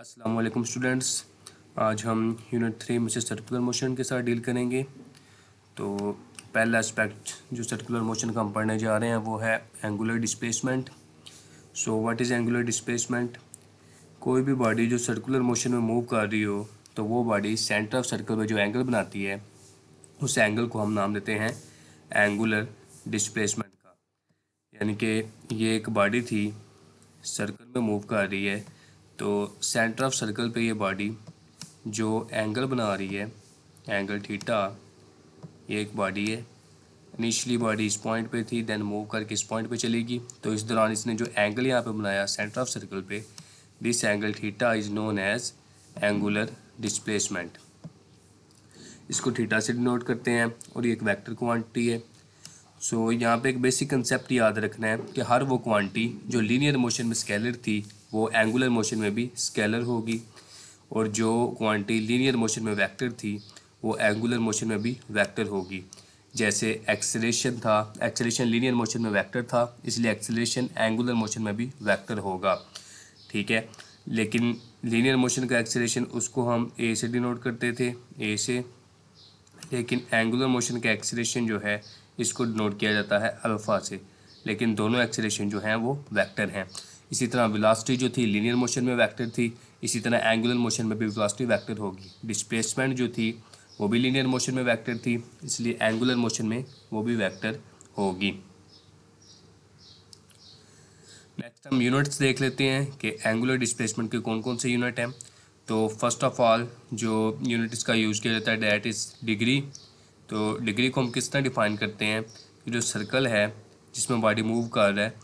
अस्सलाम वालेकुम स्टूडेंट्स आज हम यूनिट थ्री में से सर्कुलर मोशन के साथ डील करेंगे तो पहला एस्पेक्ट जो सर्कुलर मोशन का हम पढ़ने जा रहे हैं वो है angular displacement so what is angular displacement कोई भी बॉडी जो सर्कुलर मोशन में मूव कर रही हो तो वो बॉडी सेंटर ऑफ सर्कल में जो एंगल बनाती है उस एंगल को हम नाम देते हैं एंगुलर डिस्प्लेसमेंट का यानी कि ये एक बॉडी थी सर्कल में मूव कर रही है तो सेंटर ऑफ सर्कल पे ये बॉडी जो एंगल बना रही है एंगल थीटा ये एक बॉडी है इनिशियली बॉडी इस पॉइंट पे थी देन मूव करके इस पॉइंट पे चलेगी तो इस दौरान इसने जो एंगल यहाँ पे बनाया सेंटर ऑफ सर्कल पे this angle theta is known as angular displacement इसको थीटा से डिनोट करते हैं और ये एक वैक्टर क्वान्टिटी है सो so, यहाँ पे एक बेसिक कंसेप्ट याद रखना है कि हर वो क्वांटिटी जो लीनियर मोशन में स्केलर थी वो एंगुलर मोशन में भी स्केलर होगी और जो क्वांटिटी लीनियर मोशन में वेक्टर थी वो एंगुलर मोशन में भी वेक्टर होगी जैसे एक्सेलेशन था एक्सेलेशन लीनियर मोशन में वेक्टर था इसलिए एक्सेलेशन एंगुलर मोशन में भी वेक्टर होगा ठीक है लेकिन लीनियर मोशन का एक्सेलेशन उसको हम ए से डिनोट करते थे ए से लेकिन एंगुलर मोशन का एक्सेलेशन जो है इसको डिनोट किया जाता है अल्फ़ा से लेकिन दोनों एक्सेलेशन जो हैं वो वैक्टर हैं इसी तरह विलासिटी जो थी लीनियर मोशन में वैक्टर थी इसी तरह एंगुलर मोशन में भी विलासिटी वैक्टर होगी डिस्प्लेसमेंट जो थी वो भी लीनियर मोशन में वैक्टर थी इसलिए एंगुलर मोशन में वो भी वैक्टर होगी नेक्स्ट हम यूनिट्स देख लेते हैं कि एंगुलर डिस्प्लेसमेंट के कौन कौन से यूनिट हैं तो फर्स्ट ऑफ ऑल जो यूनिट इसका यूज़ किया जाता है डैट इज़ डिग्री तो डिग्री को हम किस तरह डिफाइन करते हैं कि जो सर्कल है जिसमें बॉडी मूव कर रहा है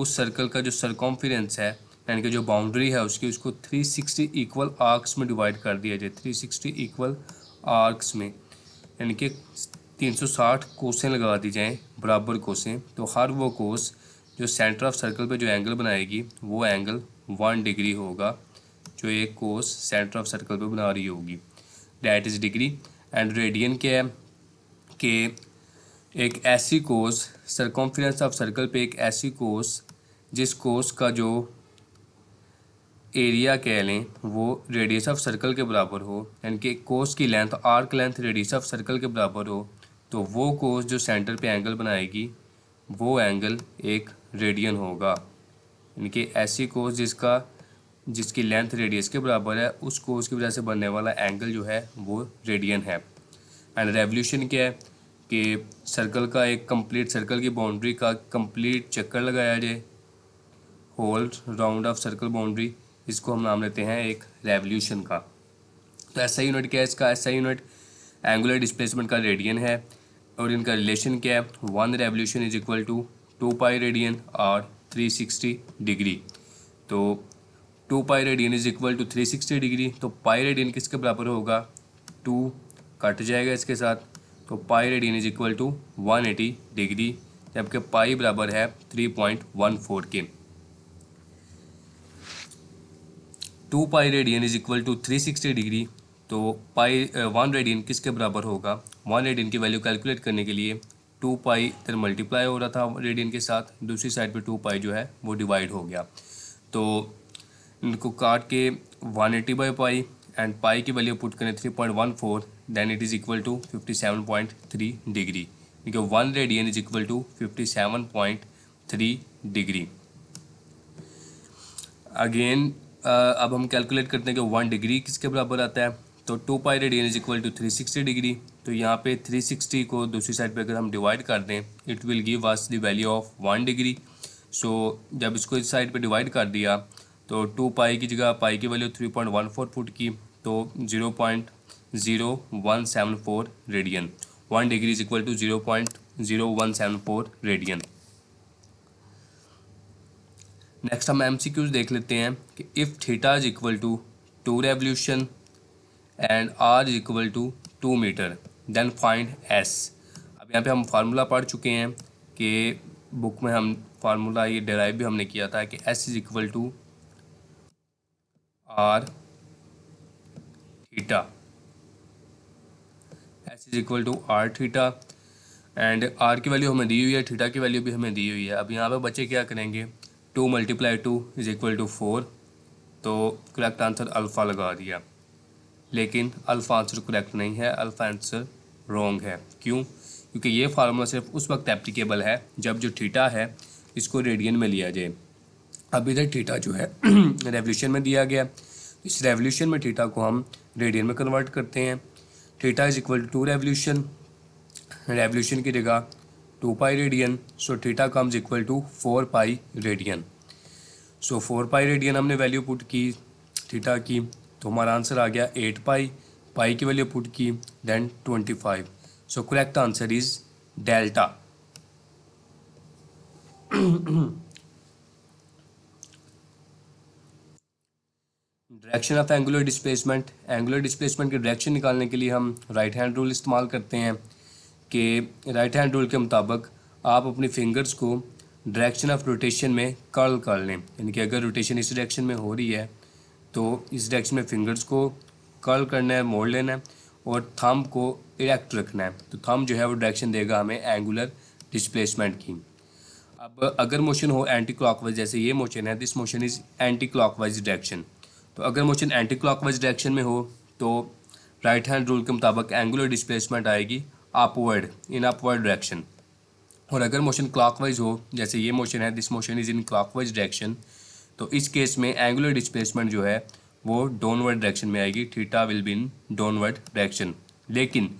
उस सर्कल का जो सरकॉम्फिडेंस है यानी कि जो बाउंड्री है उसकी उसको 360 इक्वल आर्कस में डिवाइड कर दिया जाए 360 इक्वल आर्कस में यानी कि 360 कोसें लगा दी जाएँ बराबर कोसें तो हर वो कोस जो सेंटर ऑफ सर्कल पे जो एंगल बनाएगी वो एंगल वन डिग्री होगा जो एक कोस सेंटर ऑफ सर्कल पे बना रही होगी that is degree and radian क्या है कि एक ऐसी कोस सरकॉम्फ्रेंस ऑफ सर्कल पे एक ऐसी कोस जिस कोस का जो एरिया कह लें वो रेडियस ऑफ सर्कल के बराबर हो यानी कि कोस की length arc length radius of circle के बराबर हो तो वो कोस जो सेंटर पे एंगल बनाएगी वो एंगल एक रेडियन होगा यानी कि ऐसी कोस जिसका जिसकी लेंथ रेडियस के बराबर है उस कोस की वजह से बनने वाला एंगल जो है वो रेडियन है एंड रेवल्यूशन क्या है कि सर्कल का एक कंप्लीट सर्कल की बाउंड्री का कंप्लीट चक्कर लगाया जाए whole round of circle boundary इसको हम नाम लेते हैं एक रेवल्यूशन का तो ऐसा यूनिट क्या है इसका ऐसा यूनिट एंगुलर डिस्प्लेसमेंट का रेडियन है और इनका रिलेशन क्या है one revolution is equal to two pi radian और थ्री सिक्सटी डिग्री तो two pi radian is equal to three sixty degree तो पाई रेडियन किसके बराबर होगा टू कट जाएगा इसके साथ तो pi radian is equal to 180 degree जबकि पाई बराबर है 3.14 के two pi radian is equal to 360 degree तो पाई वन रेडियन किसके बराबर होगा वन रेडियन की वैल्यू कैलकुलेट करने के लिए टू पाई इधर मल्टीप्लाई हो रहा था रेडियन के साथ दूसरी साइड पे टू पाई जो है वो डिवाइड हो गया तो इनको काट के one eighty by pi and pi की वैल्यू पुट करें three point one four then it is equal to 57.3 degree because equal radian is equal to 57.3 degree again uh, अब हम कैलकुलेट करते हैं कि वन डिग्री किसके बराबर आता है तो two pi radian is equal to three sixty degree तो यहाँ पे थ्री सिक्सटी को दूसरी साइड पे अगर हम डिवाइड कर दें it will give us the value of one degree so जब इसको इस साइड पे डिवाइड कर दिया तो टू पाई की जगह पाई की value three point one four put की तो zero point zero one seven four radian one degree is equal to zero point zero one seven four radian next हम एम सी क्यूज देख लेते हैं कि if theta is equal to two revolution and R is equal to two metre then find S अब यहाँ पे हम formula पढ़ चुके हैं कि बुक में हम फार्मूला ये डेराइव भी हमने किया था कि S is equal to R theta S is equal to R theta and R की वैल्यू हमें दी हुई है थीटा की वैल्यू भी हमें दी हुई है अब यहाँ पर बच्चे क्या करेंगे two multiply two is equal to four तो करेक्ट आंसर अल्फ़ा लगा दिया लेकिन अल्फ़ा आंसर करेक्ट नहीं है अल्फ़ा आंसर रॉन्ग है क्यों क्योंकि ये फार्मूला सिर्फ उस वक्त एप्लीकेबल है जब जो थीटा है इसको रेडियन में लिया जाए अब इधर थीटा जो है रेवोल्यूशन में दिया गया इस रेवोल्यूशन में थीटा को हम रेडियन में कन्वर्ट करते हैं theta is equal to revolution revolution की जगह two pi radian so theta comes equal to four pi radian so four pi radian हमने वैल्यू पुट की थीटा की तो हमारा आंसर आ गया एट पाई पाई की वैल्यू पुट की then twenty five so correct answer is delta direction of angular displacement angular displacement की direction निकालने के लिए हम राइट हैंड रूल इस्तेमाल करते हैं कि राइट हैंड रूल के मुताबिक आप अपनी फिंगर्स को डायरेक्शन ऑफ रोटेशन में कर्ल कर लें यानी कि अगर रोटेशन इस डायरेक्शन में हो रही है तो इस डायरेक्शन में फिंगर्स को कर्ल करना है मोड़ लेना है और थम को इरेक्ट रखना है तो थम जो है वो डायरेक्शन देगा हमें एंगुलर डिस्प्लेसमेंट की अब अगर मोशन हो एंटी क्लॉकवाइज जैसे ये मोशन है this motion is anti clockwise direction तो अगर मोशन एंटी क्लॉकवाइज डायरेक्शन में हो तो राइट हैंड रूल के मुताबिक एंगुलर डिस्प्लेसमेंट आएगी अपवर्ड इन अपवर्ड डायरेक्शन और अगर मोशन क्लॉकवाइज हो जैसे ये मोशन है this motion is in clockwise direction तो इस केस में एंगुलर डिस्प्लेसमेंट जो है वो डाउनवर्ड डायरेक्शन में आएगी theta will be in downward direction लेकिन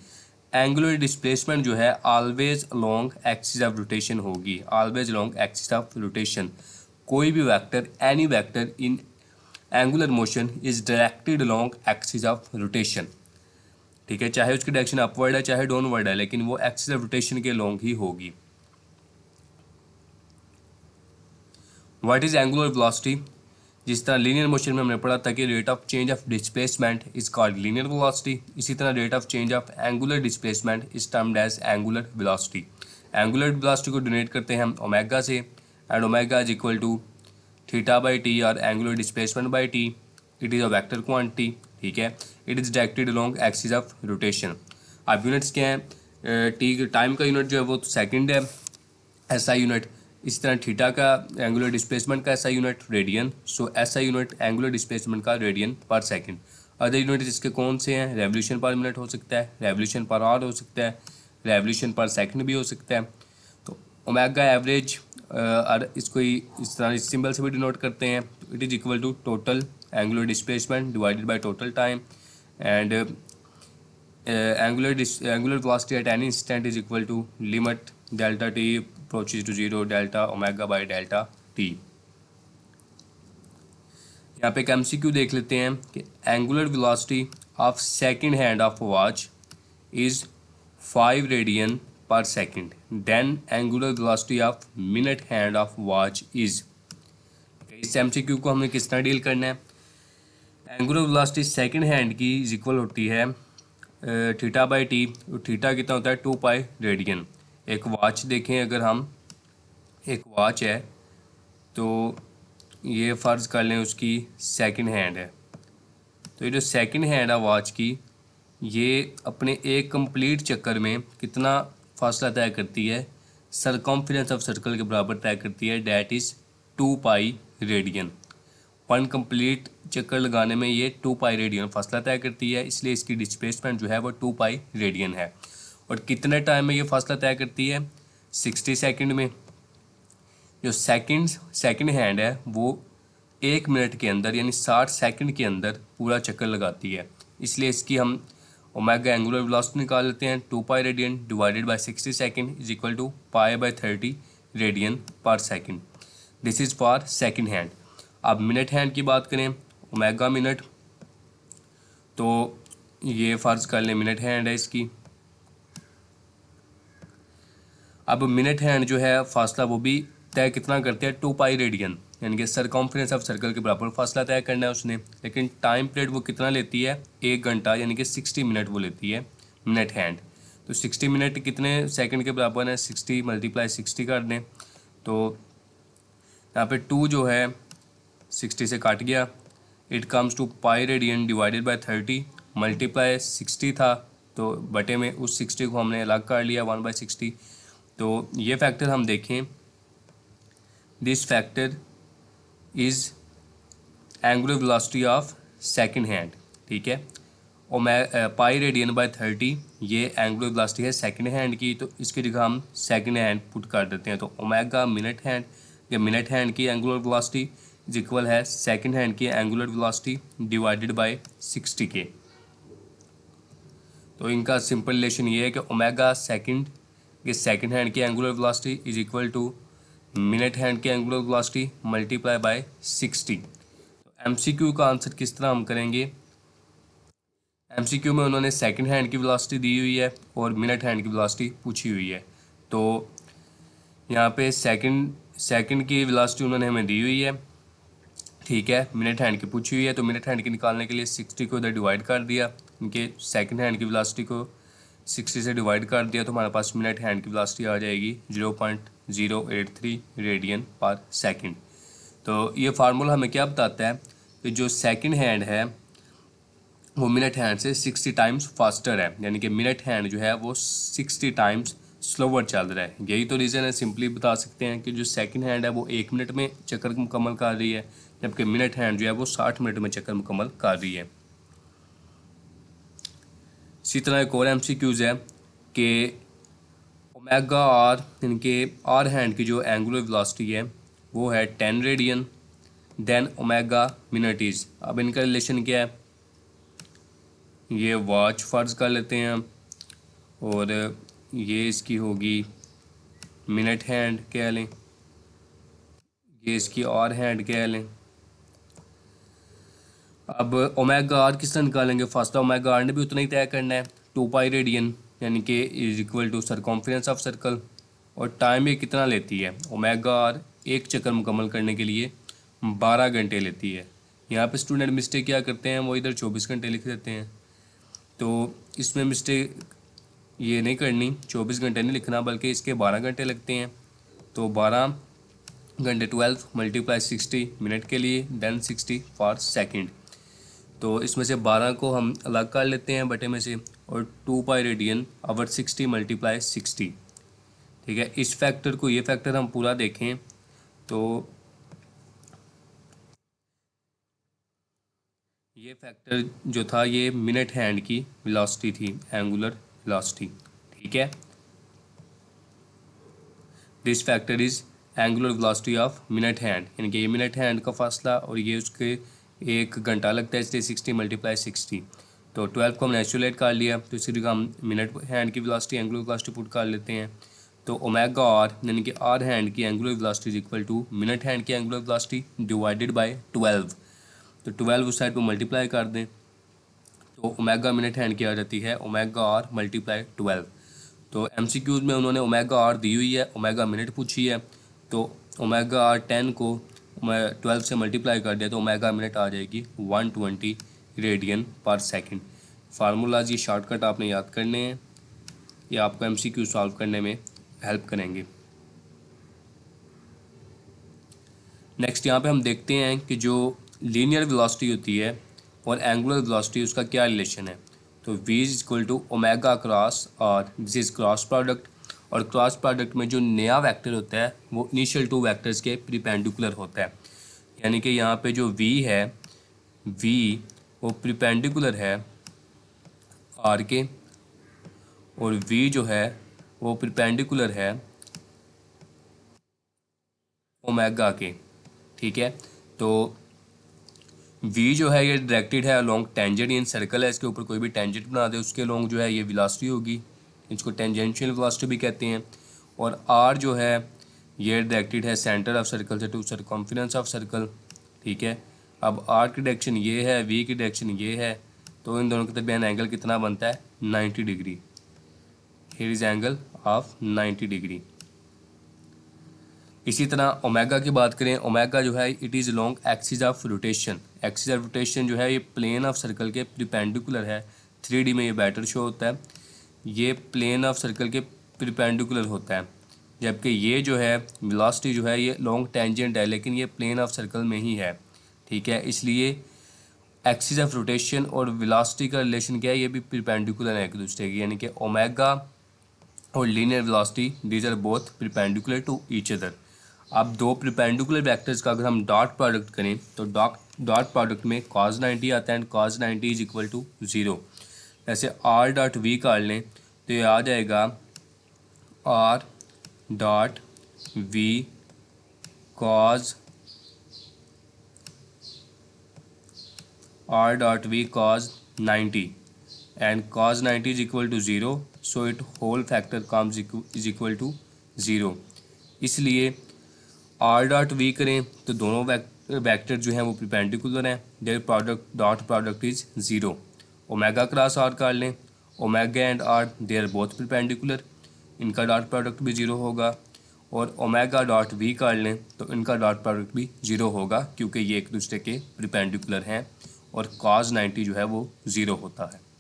एंगुलर डिस्प्लेसमेंट जो है always long axis of rotation होगी always long axis of rotation कोई भी vector any vector in angular motion is directed along axis of rotation ठीक है चाहे उसकी डायरेक्शन अपवर्ड है चाहे डाउनवर्ड है लेकिन वो एक्सिस ऑफ रोटेशन के अलॉन्ग ही होगी व्हाट इज एंगुलर वेलोसिटी जिस तरह लीनियर मोशन में हमने पढ़ा था कि rate of change of displacement is called linear velocity इसी तरह rate of change of angular displacement is termed as angular velocity angular velocity को डोनेट करते हैं हम ओमेगा से and omega is equal to theta by T और angular displacement by T it is a vector quantity ठीक है it is directed along axis of rotation अब units क्या हैं टी टाइम का यूनिट जो है वो तो सेकेंड है ऐसा यूनिट इस तरह थीटा का एंगुलर डिस्प्लेसमेंट का ऐसा यूनिट रेडियन सो ऐसा यूनिट एंगुलर डिस्प्लेसमेंट का radian per second other unit इसके कौन से हैं रेवोल्यूशन पर मिनट हो सकता है रेवोल्यूशन पर आवर हो सकता है रेवोल्यूशन पर सेकेंड भी हो सकता है तो ओमेगा एवरेज और इसको इस तरह इस सिंबल से भी डिनोट करते हैं it is equal to total angular displacement divided by total time and angular angular velocity at any instant is equal to limit delta T approaches to zero delta omega by delta T यहाँ पे एक M देख लेते हैं कि angular velocity of second hand of watch is five radian per second then angular velocity of minute hand of watch is इस M Q को हमने किस तरह डील करना है एंगुलर वेलोसिटी सेकंड हैंड की इज इक्वल होती है थीटा बाई टी और थीटा कितना होता है टू पाई रेडियन एक वॉच देखें अगर हम एक वॉच है तो ये फ़र्ज़ कर लें उसकी सेकंड हैंड है तो ये जो सेकंड हैंड है वॉच की ये अपने एक कंप्लीट चक्कर में कितना फासला तय करती है सरकॉम्फिडेंस ऑफ सर्कल के बराबर तय करती है that is two pi radian one complete चक्कर लगाने में ये टू पाई रेडियन फासला तय करती है इसलिए इसकी डिस्प्लेसमेंट जो है वो टू पाई रेडियन है और कितने टाइम में ये फासला तय करती है सिक्सटी सेकेंड में जो सेकेंड सेकेंड हैंड है वो एक मिनट के अंदर यानी साठ सेकेंड के अंदर पूरा चक्कर लगाती है इसलिए इसकी हम ओमेगा एंगुलर ब्लास्ट निकाल लेते हैं two pi radian divided by sixty second is equal to pi by thirty radian per second this is for second hand अब मिनट हैंड की बात करें ओमेगा मिनट तो ये फ़र्ज़ कर लें मिनट हैंड है इसकी अब मिनट हैंड जो है फासला वो भी तय कितना करते हैं टू पाई रेडियन यानी कि सरकॉम्फ्रेंस ऑफ सर्कल के बराबर फासला तय करना है उसने लेकिन टाइम पीरियड वो कितना लेती है एक घंटा यानी कि सिक्सटी मिनट वो लेती है मिनट हैंड तो सिक्सटी मिनट कितने सेकंड के बराबर है सिक्सटी मल्टीप्लाई सिक्सटी कर दें तो यहाँ पे टू जो है सिक्सटी से काट गया it comes to pi radian divided by thirty multiply sixty था तो बटे में उस सिक्सटी को हमने अलग कर लिया वन बाई सिक्सटी तो ये फैक्टर हम देखें this factor is angular velocity of second hand ठीक है और मैं पाई रेडियन बाय थर्टी ये एंगुलर वेलोसिटी है सेकंड हैंड की तो इसकी जगह हम सेकंड हैंड पुट कर देते हैं तो ओमेगा मिनट हैंड या मिनट हैंड की एंगुलर वेलोसिटी इज इक्वल है सेकंड हैंड की angular velocity divided by sixty के तो इनका सिंपल रिलेशन ये है कि ओमेगा सेकंड ये सेकंड हैंड की angular velocity is equal to minute hand की angular velocity multiply by C Q तो का आंसर किस तरह हम करेंगे क्यू में उन्होंने सेकेंड हैंड की वेलोसिटी दी हुई है और मिनट हैंड की वेलोसिटी पूछी हुई है तो यहाँ पे सेकेंड सेकेंड की वेलोसिटी उन्होंने हमें दी हुई है ठीक है मिनट हैंड की पूछी हुई है तो मिनट हैंड की निकालने के लिए सिक्सटी को इधर डिवाइड कर दिया इनके सेकेंड हैंड की वेलोसिटी को सिक्सटी से डिवाइड कर दिया तो हमारे पास मिनट हैंड की वेलोसिटी आ जाएगी zero point zero eight three radian per second तो ये फार्मूला हमें क्या बताता है कि जो सेकंड हैंड है वो मिनट हैंड से सिक्सटी टाइम्स फास्टर है यानी कि मिनट हैंड जो है वो सिक्सटी टाइम्स स्लोवर चल रहा है यही तो रीज़न है सिंपली बता सकते हैं कि जो सेकेंड हैंड है वो एक मिनट में चक्कर मुकम्मल कर रही है जबकि मिनट हैंड जो है वो साठ मिनट में चक्कर मुकम्मल कर रही है इसी तरह एक और एम सी क्यूज़ है कि ओमेगा आर इनके आर हैंड की जो एंगुलर वेलोसिटी है वो है ten radian then omega minutes अब इनका रिलेशन क्या है ये वॉच फर्ज कर लेते हैं और ये इसकी होगी मिनट हैंड कह लें ये इसकी और हैंड कह लें अब ओमेगा आर किस निकालेंगे फासला ओमेगा आर ने भी उतना ही तय करना है टू पाई रेडियन यानी कि is equal to circumference of circle और टाइम ये कितना लेती है ओमेगा आर एक चक्कर मुकम्मल करने के लिए बारह घंटे लेती है यहाँ पे स्टूडेंट मिस्टेक क्या करते हैं वो इधर चौबीस घंटे लिख देते हैं तो इसमें मिस्टेक ये नहीं करनी चौबीस घंटे नहीं लिखना बल्कि इसके बारह घंटे लगते हैं तो बारह घंटे ट्वेल्व मल्टीप्लाई सिक्सटी मिनट के लिए देन सिक्सटी फॉर सेकेंड तो इसमें से बारह को हम अलग कर लेते हैं बटे में से और two pi radian hour sixty multiply sixty ठीक है इस फैक्टर को ये फैक्टर हम पूरा देखें तो ये फैक्टर जो था ये मिनट हैंड की वेलोसिटी थी एंगुलर वेलोसिटी ठीक है this factor is angular velocity of minute hand यानी कि ये मिनट हैंड का फासला और ये उसके एक घंटा लगता है इसलिए सिक्सटी मल्टीप्लाई सिक्सटी तो ट्वेल्व को हमने एचुलेट कर लिया तो इसी तरीके हम मिनट हैंड की वेलोसिटी एंगुलर वेलोसिटी पुट कर लेते हैं तो ओमेगा आर यानी कि आर हैंड की angular velocity is equal to minute hand की angular velocity divided by twelve तो ट्वेल्व उस साइड पर मल्टीप्लाई कर दें तो ओमेगा मिनट हैंड की आ जाती है ओमेगा आर मल्टीप्लाई ट्वेल्व तो एम में उन्होंने ओमेगा आर दी हुई है ओमेगा मिनट पूछी है तो ओमेगा आर टेन को मैं ट्वेल्व से मल्टीप्लाई कर दिया तो ओमेगा मिनट आ जाएगी one twenty radian per second formulas ये शॉर्टकट आपने याद करने हैं ये आपको एम सी क्यू सॉल्व करने में हेल्प करेंगे नेक्स्ट यहाँ पे हम देखते हैं कि जो लीनियर वेलोसिटी होती है और एंगुलर वेलोसिटी उसका क्या रिलेशन है तो V is equal to omega cross और दिस इज क्रॉस प्रोडक्ट और क्रॉस प्रोडक्ट में जो नया वेक्टर होता है वो इनिशियल टू वेक्टर्स के प्रिपेंडिकुलर होता है यानी कि यहाँ पे जो v है v वो प्रिपेंडिकुलर है आर के और v जो है वो प्रिपेंडिकुलर है ओमेगा के ठीक है तो v जो है ये डायरेक्टेड है अलोंग टेंजेंट इन सर्कल है इसके ऊपर कोई भी टेंजेंट बना दे उसके अलोंग जो है ये विलासिटी होगी इसको टेंजेंशियल वेलोसिटी भी कहते हैं और आर जो है ये डायरेक्टेड है सेंटर ऑफ सर्कल से टू सरकॉन्फ्रेंस ऑफ सर्कल ठीक है अब आर की डायरेक्शन ये है वी की डायरेक्शन ये है तो इन दोनों के दरमियान एंगल कितना बनता है ninety degree here is angle of ninety degree इसी तरह ओमेगा की बात करें ओमेगा जो है it is long axis of rotation axis of rotation जो है ये प्लेन ऑफ सर्कल के प्रिपेंडिकुलर है थ्री में ये बेटर शो होता है ये प्लेन ऑफ सर्कल के प्रिपेंडिकुलर होता है जबकि ये जो है वेलोसिटी जो है ये लॉन्ग टेंजेंट है लेकिन ये प्लेन ऑफ सर्कल में ही है ठीक है इसलिए एक्सिस ऑफ रोटेशन और वेलोसिटी का रिलेशन क्या है ये भी प्रिपेंडिकुलर है एक दूसरे की यानी कि ओमेगा और linear velocity these are both perpendicular to each other अब दो प्रिपेंडिकुलर वैक्टर्स का अगर हम डॉट प्रोडक्ट करें तो डॉट डॉट प्रोडक्ट में कॉज नाइन्टी आता है and cos ninety is equal to zero ऐसे आर डॉट वी कर लें तो ये आ जाएगा R dot V cos R dot V cos ninety and cos ninety is equal to zero so it whole factor comes is equal to zero इसलिए R dot V करें तो दोनों वैक्टर जो हैं वो प्रिपेंडिकुलर हैं their product dot product is zero omega cross R कर लें omega and R they are both perpendicular इनका डॉट प्रोडक्ट भी ज़ीरो होगा और ओमेगा डॉट वी कर लें तो इनका डॉट प्रोडक्ट भी ज़ीरो होगा क्योंकि ये एक दूसरे के प्रिपेंडिकुलर हैं और कॉज नाइन्टी जो है वो ज़ीरो होता है